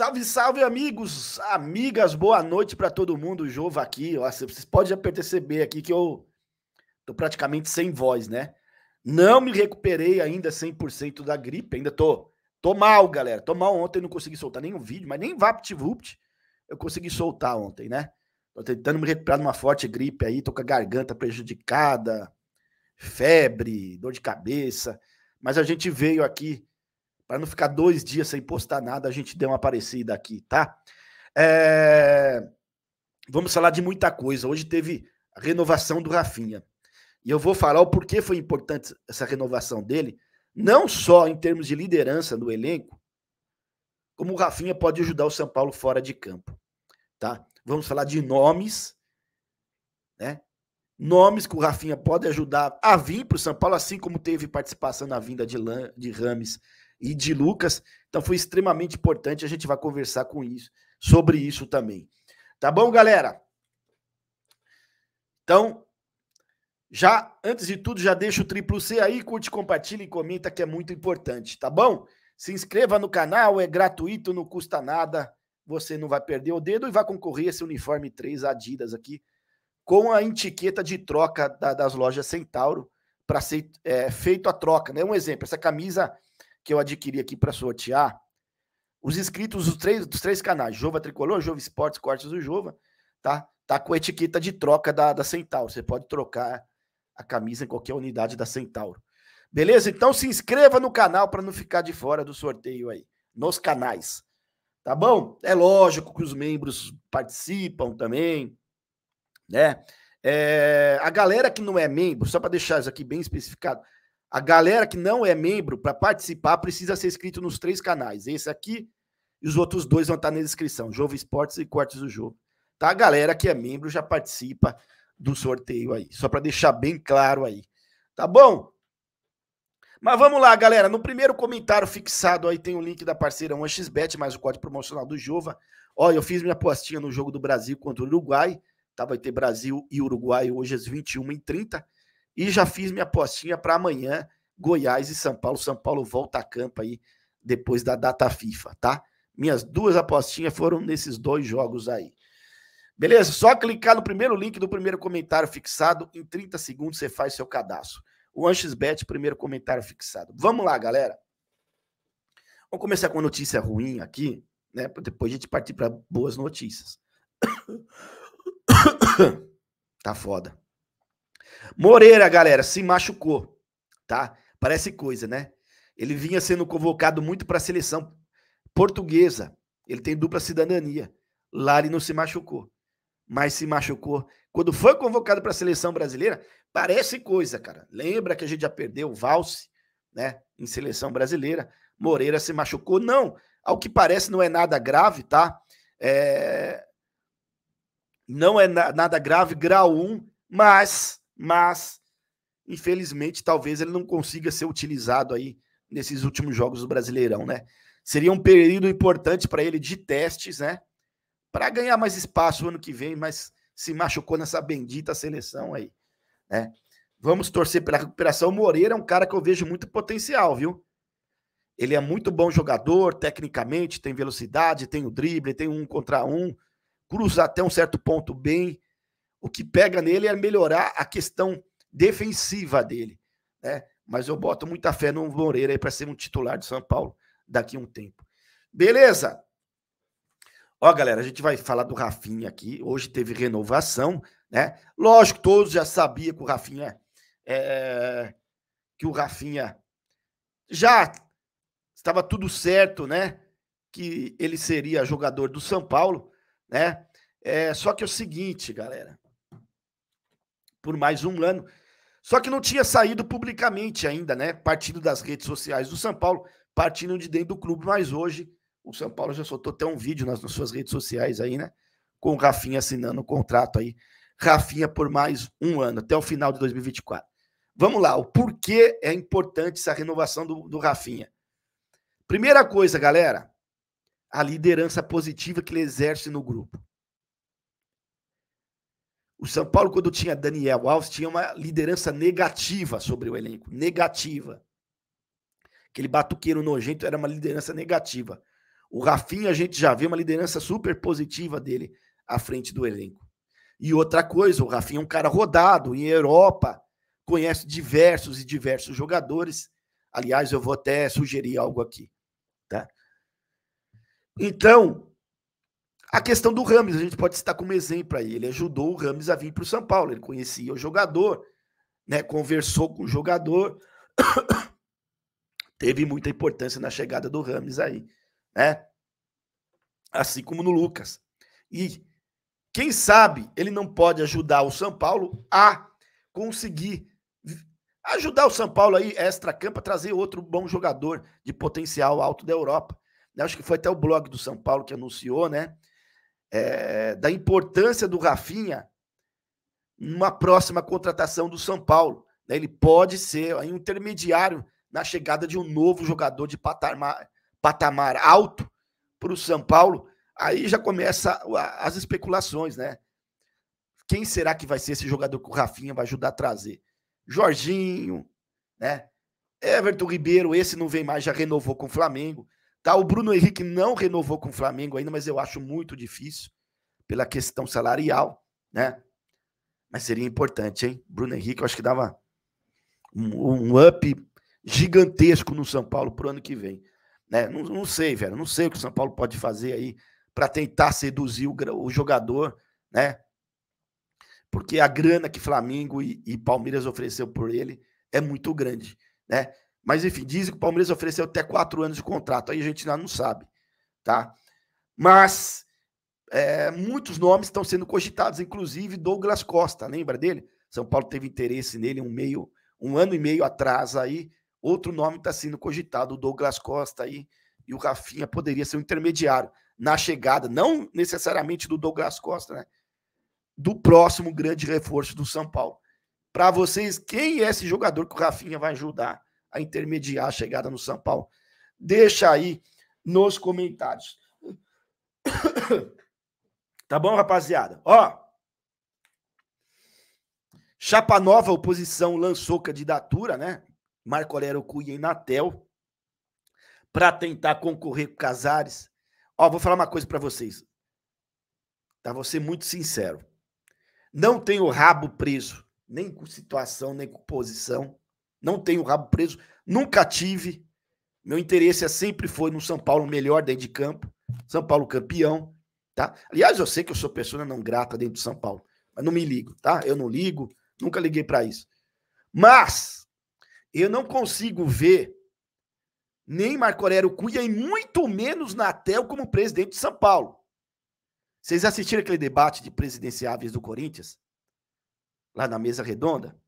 Salve, salve, amigos, amigas, boa noite para todo mundo. Jova aqui, vocês podem já perceber aqui que eu tô praticamente sem voz, né? Não me recuperei ainda 100% da gripe, ainda tô, tô mal, galera. Tô mal ontem, não consegui soltar nenhum vídeo, mas nem VaptVupt eu consegui soltar ontem, né? Tô tentando me recuperar de uma forte gripe aí, tô com a garganta prejudicada, febre, dor de cabeça. Mas a gente veio aqui para não ficar dois dias sem postar nada, a gente deu uma parecida aqui, tá? É... Vamos falar de muita coisa. Hoje teve a renovação do Rafinha. E eu vou falar o porquê foi importante essa renovação dele, não só em termos de liderança no elenco, como o Rafinha pode ajudar o São Paulo fora de campo, tá? Vamos falar de nomes, né? Nomes que o Rafinha pode ajudar a vir para o São Paulo, assim como teve participação na vinda de, Lan, de Rames e de Lucas. Então foi extremamente importante. A gente vai conversar com isso, sobre isso também. Tá bom, galera? Então, já antes de tudo, já deixa o triplo C aí, curte, compartilha e comenta que é muito importante, tá bom? Se inscreva no canal, é gratuito, não custa nada. Você não vai perder o dedo e vai concorrer esse uniforme 3 Adidas aqui com a etiqueta de troca da, das lojas Centauro para ser é, feito a troca, né? Um exemplo, essa camisa que eu adquiri aqui para sortear, os inscritos dos três, dos três canais, Jova Tricolor, Jova Esportes, Cortes do Jova, tá? Tá com etiqueta de troca da, da Centauro. Você pode trocar a camisa em qualquer unidade da Centauro. Beleza? Então se inscreva no canal para não ficar de fora do sorteio aí, nos canais. Tá bom? É lógico que os membros participam também, né? É, a galera que não é membro, só para deixar isso aqui bem especificado, a galera que não é membro, para participar, precisa ser inscrito nos três canais. Esse aqui e os outros dois vão estar na descrição: Jovem Esportes e Cortes do Jogo. Tá? A galera que é membro já participa do sorteio aí. Só para deixar bem claro aí. Tá bom? Mas vamos lá, galera. No primeiro comentário fixado aí tem o link da parceira 1xBet, mais o código promocional do Jova. Olha, eu fiz minha apostinha no jogo do Brasil contra o Uruguai. Tá? Vai ter Brasil e Uruguai hoje às 21h30. E já fiz minha apostinha para amanhã, Goiás e São Paulo. São Paulo volta a campo aí depois da data FIFA, tá? Minhas duas apostinhas foram nesses dois jogos aí. Beleza? Só clicar no primeiro link do primeiro comentário fixado. Em 30 segundos você faz seu cadastro. O AnchesBet, primeiro comentário fixado. Vamos lá, galera. Vamos começar com notícia ruim aqui, né? Depois a gente partir para boas notícias. tá foda. Moreira, galera, se machucou, tá? Parece coisa, né? Ele vinha sendo convocado muito para a seleção portuguesa. Ele tem dupla cidadania. Lá ele não se machucou, mas se machucou. Quando foi convocado para a seleção brasileira, parece coisa, cara. Lembra que a gente já perdeu o Valse, né? Em seleção brasileira. Moreira se machucou. Não, ao que parece, não é nada grave, tá? É... Não é na nada grave, grau 1, mas mas infelizmente talvez ele não consiga ser utilizado aí nesses últimos jogos do Brasileirão, né? Seria um período importante para ele de testes, né? Para ganhar mais espaço ano que vem, mas se machucou nessa bendita seleção aí, né? Vamos torcer pela recuperação. O Moreira é um cara que eu vejo muito potencial, viu? Ele é muito bom jogador, tecnicamente, tem velocidade, tem o drible, tem um contra um, cruza até um certo ponto bem, o que pega nele é melhorar a questão defensiva dele, né? Mas eu boto muita fé no Moreira aí para ser um titular de São Paulo daqui a um tempo. Beleza? Ó, galera, a gente vai falar do Rafinha aqui. Hoje teve renovação, né? Lógico, todos já sabiam que o Rafinha é, que o Rafinha já estava tudo certo, né? Que ele seria jogador do São Paulo, né? É, só que é o seguinte, galera por mais um ano. Só que não tinha saído publicamente ainda, né? Partindo das redes sociais do São Paulo, partindo de dentro do clube, mas hoje o São Paulo já soltou até um vídeo nas, nas suas redes sociais aí, né? Com o Rafinha assinando o contrato aí. Rafinha por mais um ano, até o final de 2024. Vamos lá, o porquê é importante essa renovação do, do Rafinha. Primeira coisa, galera, a liderança positiva que ele exerce no grupo. O São Paulo, quando tinha Daniel Alves, tinha uma liderança negativa sobre o elenco. Negativa. Aquele batuqueiro nojento era uma liderança negativa. O Rafinha, a gente já vê uma liderança super positiva dele à frente do elenco. E outra coisa, o Rafinha é um cara rodado em Europa, conhece diversos e diversos jogadores. Aliás, eu vou até sugerir algo aqui. Tá? Então, a questão do Rames, a gente pode citar como exemplo aí. Ele ajudou o Rames a vir para o São Paulo, ele conhecia o jogador, né? conversou com o jogador, teve muita importância na chegada do Rames aí, né? Assim como no Lucas. E quem sabe ele não pode ajudar o São Paulo a conseguir ajudar o São Paulo aí extra-campo a trazer outro bom jogador de potencial alto da Europa. Eu acho que foi até o blog do São Paulo que anunciou, né? é, da importância do Rafinha numa próxima contratação do São Paulo. Né? Ele pode ser um intermediário na chegada de um novo jogador de patamar, patamar alto para o São Paulo. Aí já começa as especulações, né? Quem será que vai ser esse jogador que o Rafinha vai ajudar a trazer? Jorginho, né? Everton Ribeiro, esse não vem mais, já renovou com o Flamengo. Tá, o Bruno Henrique não renovou com o Flamengo ainda, mas eu acho muito difícil pela questão salarial, né? Mas seria importante, hein? Bruno Henrique, eu acho que dava um, um up gigantesco no São Paulo pro ano que vem. Né? Não, não sei, velho. Não sei o que o São Paulo pode fazer aí para tentar seduzir o, o, jogador, né? Porque a grana que Flamengo e, e Palmeiras ofereceu por ele é muito grande, né? Mas, enfim, dizem que o Palmeiras ofereceu até quatro anos de contrato. Aí a gente ainda não sabe, tá? Mas é, muitos nomes estão sendo cogitados, inclusive Douglas Costa, lembra dele? São Paulo teve interesse nele um meio, um ano e meio atrás aí. Outro nome está sendo cogitado, o Douglas Costa aí, e o Rafinha poderia ser um intermediário na chegada, não necessariamente do Douglas Costa, né? Do próximo grande reforço do São Paulo. Para vocês, quem é esse jogador que o Rafinha vai ajudar? a intermediar a chegada no São Paulo? Deixa aí nos comentários. Tá bom, rapaziada? Ó. Chapa Nova, oposição, lançou candidatura, né? Marco Aurélio Cunha e Natel para tentar concorrer com Casares. Ó, vou falar uma coisa para vocês. Tá, vou ser muito sincero. Não tenho rabo preso, nem com situação, nem com posição não tenho o rabo preso, nunca tive. Meu interesse é, sempre foi no São Paulo melhor dentro de campo, São Paulo campeão, tá? Aliás, eu sei que eu sou pessoa não grata dentro de São Paulo, mas não me ligo, tá? Eu não ligo, nunca liguei para isso. Mas eu não consigo ver nem Marco Aurélio Cunha e muito menos Natel como presidente de São Paulo. Vocês assistiram aquele debate de presidenciáveis do Corinthians? Lá na mesa redonda?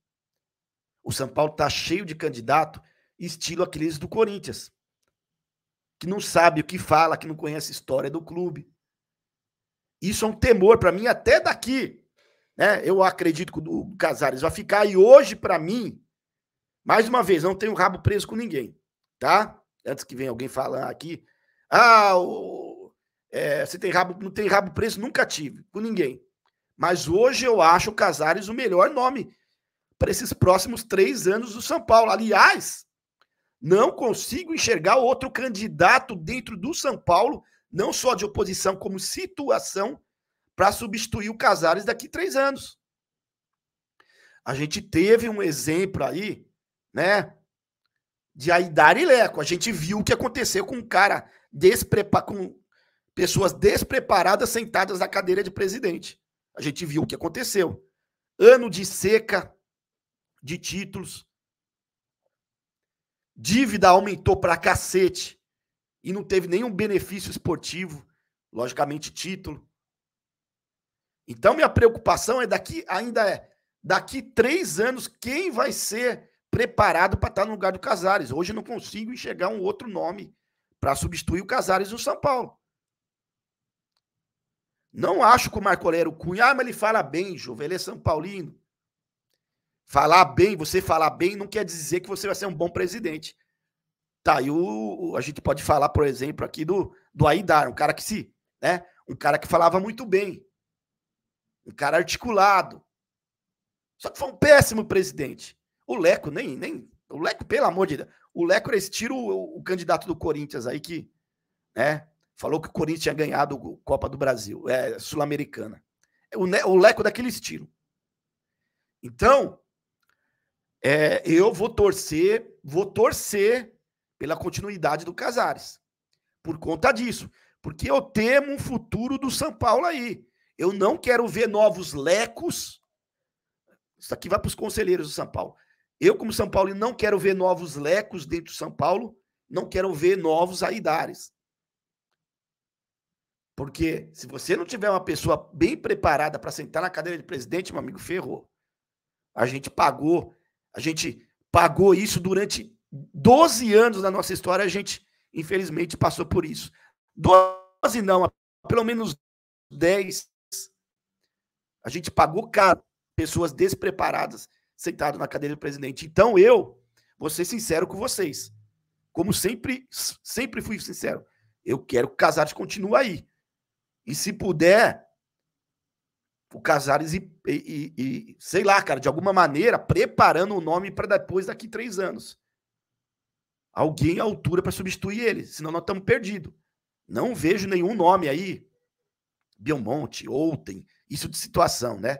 O São Paulo está cheio de candidato, estilo aqueles do Corinthians, que não sabe o que fala, que não conhece a história do clube. Isso é um temor para mim até daqui. Né? Eu acredito que o Casares vai ficar e hoje para mim, mais uma vez, não tenho rabo preso com ninguém, tá? Antes que venha alguém falar aqui, ah, o, é, você tem rabo, não tem rabo preso, nunca tive com ninguém. Mas hoje eu acho o Casares o melhor nome para esses próximos três anos do São Paulo. Aliás, não consigo enxergar outro candidato dentro do São Paulo, não só de oposição, como situação, para substituir o Casares daqui três anos. A gente teve um exemplo aí, né? De Aidar e Leco. A gente viu o que aconteceu com um cara despreparado, com pessoas despreparadas sentadas na cadeira de presidente. A gente viu o que aconteceu. Ano de seca, de títulos. Dívida aumentou pra cacete e não teve nenhum benefício esportivo, logicamente título. Então minha preocupação é daqui ainda é daqui três anos quem vai ser preparado para estar tá no lugar do Casares. Hoje não consigo enxergar um outro nome para substituir o Casares no São Paulo. Não acho que o Marco Aurélio Cunha, ah, mas ele fala bem, Juve, ele é São Paulino. Falar bem, você falar bem não quer dizer que você vai ser um bom presidente. Tá, e o, a gente pode falar, por exemplo, aqui do, do Aidar, um cara que se, né? Um cara que falava muito bem. Um cara articulado. Só que foi um péssimo presidente. O Leco, nem, nem. O Leco, pelo amor de Deus. O Leco era esse tiro, o, o candidato do Corinthians aí que, né? Falou que o Corinthians tinha ganhado a Copa do Brasil, é, Sul-Americana. O, o Leco é daquele estilo. Então, é, eu vou torcer, vou torcer pela continuidade do Casares. Por conta disso. Porque eu temo um futuro do São Paulo aí. Eu não quero ver novos lecos. Isso aqui vai para os conselheiros do São Paulo. Eu, como São Paulo, não quero ver novos lecos dentro do São Paulo. Não quero ver novos Aidares. Porque se você não tiver uma pessoa bem preparada para sentar na cadeira de presidente, meu amigo, ferrou. A gente pagou a gente pagou isso durante 12 anos da nossa história, a gente, infelizmente, passou por isso. 12 não, pelo menos 10. A gente pagou caro pessoas despreparadas sentado na cadeira do presidente. Então eu vou ser sincero com vocês. Como sempre, sempre fui sincero. Eu quero que o Casares continue aí. E se puder, o Casares e, e, e, sei lá, cara, de alguma maneira, preparando o nome para depois daqui três anos. Alguém à altura para substituir ele, senão nós estamos perdidos. Não vejo nenhum nome aí, Belmonte, Outem, isso de situação, né?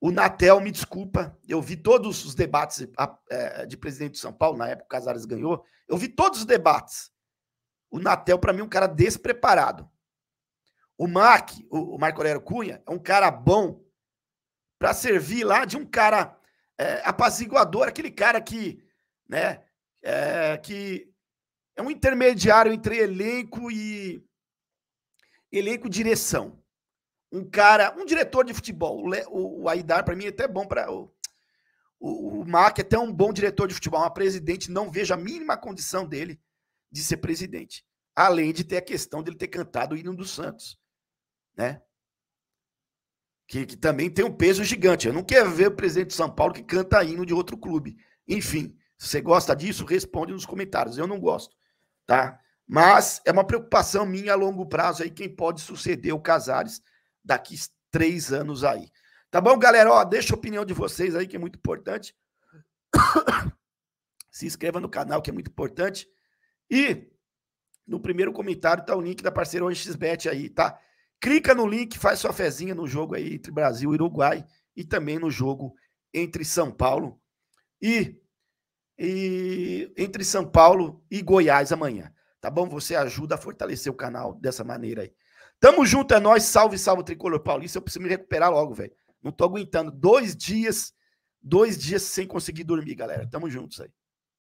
O Natel, me desculpa, eu vi todos os debates é, de presidente de São Paulo, na época o Casares ganhou, eu vi todos os debates. O Natel, para mim, é um cara despreparado. O Mac, o, o Marco Aurélio Cunha, é um cara bom para servir lá de um cara é, apaziguador, aquele cara que, né, é, que é um intermediário entre elenco e elenco direção. Um cara, um diretor de futebol, o, o Aidar para mim é até bom para o, o, o Mac é até um bom diretor de futebol, uma presidente não vejo a mínima condição dele de ser presidente. Além de ter a questão dele ter cantado o hino do Santos né? Que, que também tem um peso gigante. Eu não quero ver o presidente de São Paulo que canta hino de outro clube. Enfim, se você gosta disso, responde nos comentários. Eu não gosto, tá? Mas é uma preocupação minha a longo prazo aí quem pode suceder o Casares daqui três anos aí. Tá bom, galera? Ó, deixa a opinião de vocês aí, que é muito importante. Se inscreva no canal, que é muito importante. E no primeiro comentário tá o link da parceira OXBet aí, tá? Clica no link, faz sua fezinha no jogo aí entre Brasil e Uruguai e também no jogo entre São Paulo e, e entre São Paulo e Goiás amanhã. Tá bom? Você ajuda a fortalecer o canal dessa maneira aí. Tamo junto, é nós. Salve, salve, Tricolor Paulista. Eu preciso me recuperar logo, velho. Não tô aguentando. Dois dias, dois dias sem conseguir dormir, galera. Tamo juntos aí.